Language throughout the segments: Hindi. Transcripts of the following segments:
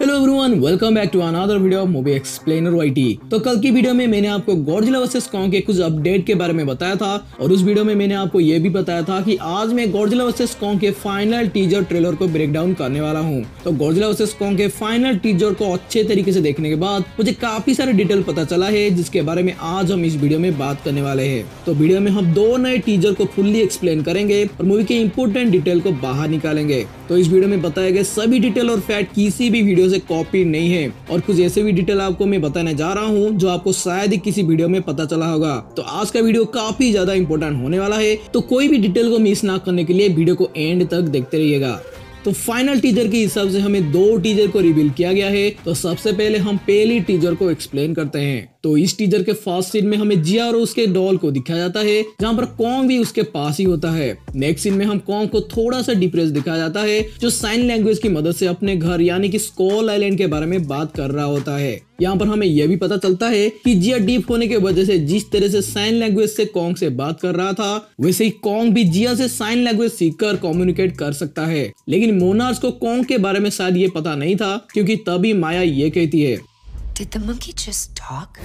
Hello everyone welcome back to another video of movie explainer YT तो कल की वीडियो में मैंने आपको गॉडजिला वर्सेस कॉन्ग के कुछ अपडेट के बारे में बताया था और उस वीडियो में मैंने आपको ये भी बताया था कि आज मैं गॉडजिला वर्सेस कॉन्ग के फाइनल टीजर ट्रेलर को ब्रेक डाउन करने वाला हूँ तो गॉडजिला वर्सेस कॉन्ग के फाइनल टीजर को अच्छे तरीके से देखने के बाद मुझे काफी सारे डिटेल पता चला है जिसके बारे में आज हम इस वीडियो में बात करने वाले है तो वीडियो में हम दो नए टीजर को फुल्ली एक्सप्लेन करेंगे और मूवी के इम्पोर्टेंट डिटेल को बाहर निकालेंगे तो इस वीडियो में बताया गया सभी डिटेल और फैक्ट किसी भी वीडियो वीडियो से कॉपी नहीं है और कुछ ऐसे भी डिटेल आपको मैं बताने जा रहा हूँ जो आपको शायद ही किसी वीडियो में पता चला होगा तो आज का वीडियो काफी ज्यादा इम्पोर्टेंट होने वाला है तो कोई भी डिटेल को मिस ना करने के लिए वीडियो को एंड तक देखते रहिएगा तो फाइनल टीजर के हिसाब से हमें दो टीजर को रिवील किया गया है तो सबसे पहले हम पहली टीजर को एक्सप्लेन करते हैं तो इस टीजर के फर्स्ट सीन में हमें जिया और उसके डॉल को दिखाया जाता है जहाँ पर कॉन्ग भी उसके पास ही होता है नेक्स्ट सीन में हम कॉम को थोड़ा सा डिप्रेस दिखाया जाता है जो साइन लैंग्वेज की मदद से अपने घर यानी कि स्कॉल आइलैंड के बारे में बात कर रहा होता है यहाँ पर हमें यह भी पता चलता है कि जिया डीप होने के वजह से जिस तरह से साइन लैंग्वेज से कॉन्ग से बात कर रहा था वैसे ही कॉन्ग भी जिया से साइन लैंग्वेज सीखकर कम्युनिकेट कर सकता है लेकिन मोनार्स को कॉन्ग के बारे में शायद ये पता नहीं था क्योंकि तभी माया ये कहती है Did the monkey just talk?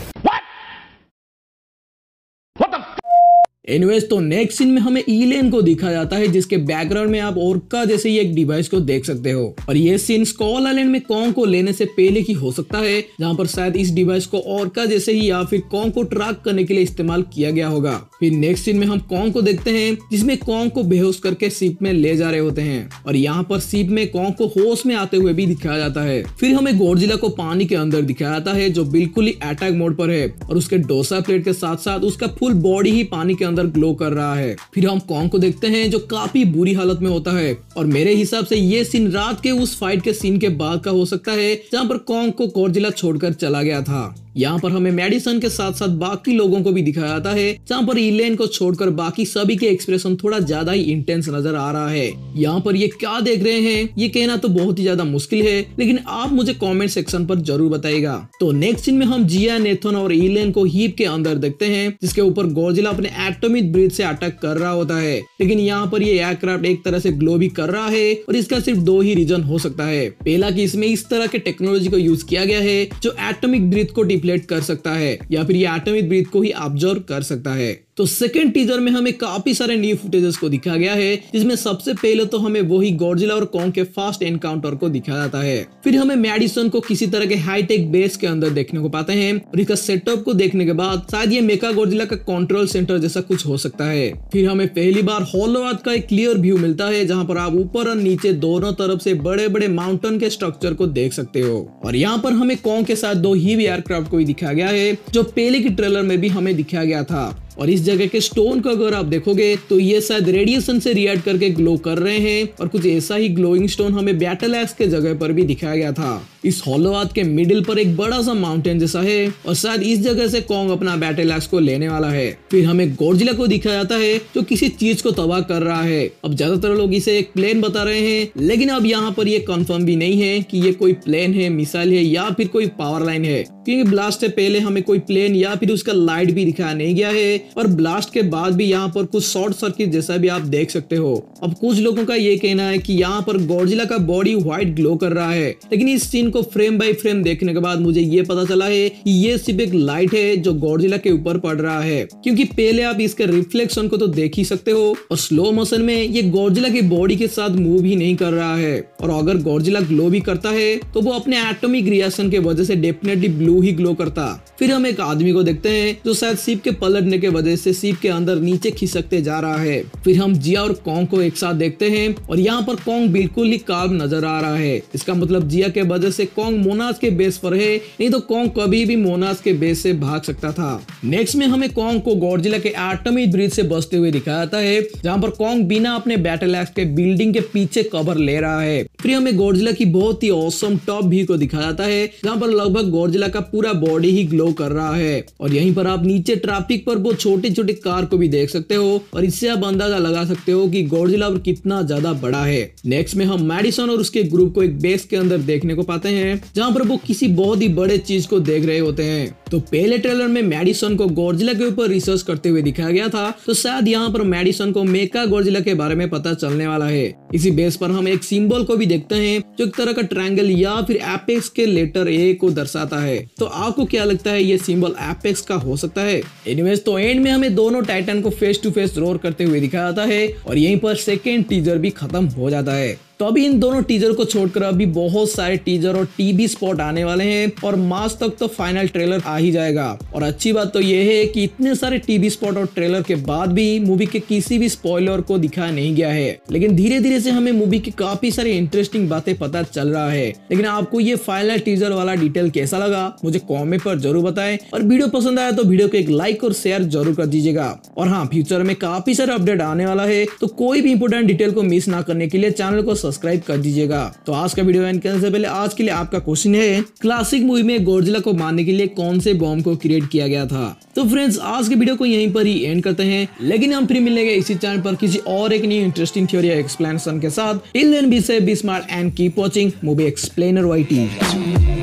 Anyways तो नेक्स्ट सीन में हमें ईलेन को दिखा जाता है जिसके बैकग्राउंड में आप ओरका जैसे ही एक डिवाइस को देख सकते हो और ये सीन स्कॉल आइलैंड में कॉन्ग को लेने से पहले ही हो सकता है जहां पर शायद इस डिवाइस को ओरका जैसे ही या फिर कॉन्ग को ट्रैक करने के लिए इस्तेमाल किया गया होगा फिर नेक्स्ट सीन में हम कॉन्ग को देखते हैं जिसमें कॉन्ग को बेहोश करके सीप में ले जा रहे होते हैं और यहाँ पर सीप में कॉन्ग को होश में आते हुए भी दिखाया जाता है फिर हमें गोरजिला को पानी के अंदर दिखाया जाता है जो बिल्कुल ही अटैक मोड पर है और उसके डोसा प्लेट के साथ साथ उसका फुल बॉडी ही पानी के अंदर ग्लो कर रहा है फिर हम कॉन्ग को देखते हैं जो काफी बुरी हालत में होता है और मेरे हिसाब से ये सीन रात के उस फाइट के सीन के बाद का हो सकता है जहाँ पर कॉन्ग को गोरजिला छोड़कर चला गया था यहाँ पर हमें मेडिसन के साथ साथ बाकी लोगों को भी दिखाया जाता है जहाँ पर इलेन को छोड़कर बाकी सभी के एक्सप्रेशन थोड़ा ज्यादा ही इंटेंस नजर आ रहा है यहाँ पर ये क्या देख रहे हैं ये कहना तो बहुत ही ज्यादा मुश्किल है लेकिन आप मुझे कॉमेंट सेक्शन पर जरूर बताएगा तो नेक्स्ट सीन में हम जिया नेथन और इलेन को हीप के अंदर देखते हैं जिसके ऊपर गोजिला अपने एटोमिक ब्रिज से अटैक कर रहा होता है लेकिन यहाँ पर ये एयरक्राफ्ट एक तरह से ग्लो भी कर रहा है और इसका सिर्फ दो ही रीजन हो सकता है पहला की इसमें इस तरह के टेक्नोलॉजी को यूज किया गया है जो एटोमिक ब्रिज को मैनिपुलेट कर सकता है या फिर ये एटमिक ब्रीथ को ही ऑब्जर्व कर सकता है तो सेकेंड टीजर में हमें काफी सारे न्यू फुटेजेस को दिखा गया है जिसमें सबसे पहले तो हमें वही गोर्जिला और कॉन्ग के फास्ट एनकाउंटर को दिखा जाता है फिर हमें मेडिसन को किसी तरह के हाईटेक बेस के अंदर देखने को पाते हैं और इसका सेटअप को देखने के बाद शायद ये मेका गॉडजिला का कंट्रोल सेंटर जैसा कुछ हो सकता है फिर हमें पहली बार हॉलो का एक क्लियर व्यू मिलता है जहाँ पर आप ऊपर और नीचे दोनों तरफ से बड़े बड़े माउंटेन के स्ट्रक्चर को देख सकते हो और यहाँ पर हमें कॉन्ग के साथ दो ही एयरक्राफ्ट को दिखाया गया है जो पहले की ट्रेलर में भी हमें दिखाया गया था और इस जगह के स्टोन को अगर आप देखोगे तो ये शायद रेडिएशन से रिएक्ट करके ग्लो कर रहे हैं और कुछ ऐसा ही ग्लोइंग स्टोन हमें बैटल एक्स के जगह पर भी दिखाया गया था इस हॉलोवाद के मिडिल पर एक बड़ा सा माउंटेन जैसा है और शायद इस जगह से कॉन्ग अपना बैटल एक्स को लेने वाला है फिर हमें गोर्जिला को दिखाया जाता है जो किसी चीज को तबाह कर रहा है अब ज्यादातर लोग इसे एक प्लेन बता रहे हैं लेकिन अब यहाँ पर ये कंफर्म भी नहीं है कि ये कोई प्लेन है मिसाइल है या फिर कोई पावर लाइन है क्योंकि ब्लास्ट से पहले हमें कोई प्लेन या फिर उसका लाइट भी दिखाया नहीं गया है और ब्लास्ट के बाद भी यहाँ पर कुछ शॉर्ट सर्किट जैसा भी आप देख सकते हो अब कुछ लोगों का ये कहना है कि यहाँ पर गौरजिला का बॉडी व्हाइट ग्लो कर रहा है लेकिन इस सीन को फ्रेम बाई फ्रेम देखने के बाद मुझे ये पता चला है कि ये सिर्फ एक लाइट है जो गौरजिला के ऊपर पड़ रहा है क्योंकि पहले आप इसके रिफ्लेक्शन को तो देख ही सकते हो और स्लो मोशन में ये गॉडजिला की बॉडी के साथ मूव ही नहीं कर रहा है और अगर गौरजिला ग्लो भी करता है तो वो अपने एटोमिक रिएक्शन के वजह से डेफिनेटली ब्लू ही ग्लो करता फिर हम एक आदमी को देखते हैं जो शायद सिप के पलटने के वजह से सीप के अंदर नीचे खिसकते जा रहा है फिर हम जिया और कॉन्ग को एक साथ देखते हैं और यहाँ पर कॉन्ग बिल्कुल ही काम नजर आ रहा है इसका मतलब जिया के वजह से कॉन्ग मोनास के बेस पर है नहीं तो कॉन्ग कभी भी मोनास के बेस से भाग सकता था नेक्स्ट में हमें कॉन्ग को गौरजिला के आटमी ब्रिज से बसते हुए दिखाया जाता है जहाँ पर कॉन्ग बिना अपने बैटल एक्स के बिल्डिंग के पीछे कवर ले रहा है फिर हमें गौरजिला की बहुत ही औसम टॉप भी को दिखाया जाता है जहाँ पर लगभग गौरजिला का पूरा बॉडी ही ग्लो कर रहा है और यहीं पर आप नीचे ट्रैफिक पर वो छोटी छोटी कार को भी देख सकते हो और इससे आप अंदाजा लगा सकते हो कि गोडजिला कितना ज्यादा बड़ा है नेक्स्ट में हम मेडिसन और उसके ग्रुप को एक बेस के अंदर देखने को पाते हैं जहाँ पर वो किसी बहुत ही बड़े चीज को देख रहे होते हैं तो पहले ट्रेलर में मेडिसन को गोर्जिला के ऊपर रिसर्च करते हुए दिखाया गया था तो शायद यहाँ पर मेडिसन को मेका गोर्जिला के बारे में पता चलने वाला है इसी बेस पर हम एक सिंबल को भी देखते हैं जो एक तरह का ट्रायंगल या फिर एपेक्स के लेटर ए को दर्शाता है तो आपको क्या लगता है ये सिंबल एपेक्स का हो सकता है एनिवेज तो एंड में हमें दोनों टाइटन को फेस टू फेस रोर करते हुए दिखाया जाता है और यहीं पर सेकेंड टीजर भी खत्म हो जाता है तो अभी इन दोनों टीजर को छोड़कर अभी बहुत सारे टीजर और टीवी स्पॉट आने वाले हैं और मार्च तक तो फाइनल ट्रेलर आ ही जाएगा और अच्छी बात तो ये है कि इतने सारे टीवी स्पॉट और ट्रेलर के बाद भी मूवी के किसी भी स्पॉइलर को दिखाया नहीं गया है लेकिन धीरे धीरे से हमें मूवी की काफी सारी इंटरेस्टिंग बातें पता चल रहा है लेकिन आपको ये फाइनल टीजर वाला डिटेल कैसा लगा मुझे कॉमेंट पर जरूर बताए और वीडियो पसंद आया तो वीडियो को एक लाइक और शेयर जरूर कर दीजिएगा और हाँ फ्यूचर में काफी सारे अपडेट आने वाला है तो कोई भी इंपोर्टेंट डिटेल को मिस ना करने के लिए चैनल को सब्सक्राइब कर दीजिएगा तो आज का वीडियो एंड करने से पहले आज के लिए आपका क्वेश्चन है क्लासिक मूवी में गोरजिला को मारने के लिए कौन से बॉम्ब को क्रिएट किया गया था तो फ्रेंड्स आज के वीडियो को यहीं पर ही एंड करते हैं लेकिन हम फिर मिलेंगे इसी चैनल पर किसी और एक न्यू इंटरेस्टिंग थ्योरी एक्सप्लेनेशन के साथ इन be safe be smart and keep watching movie explainer Y T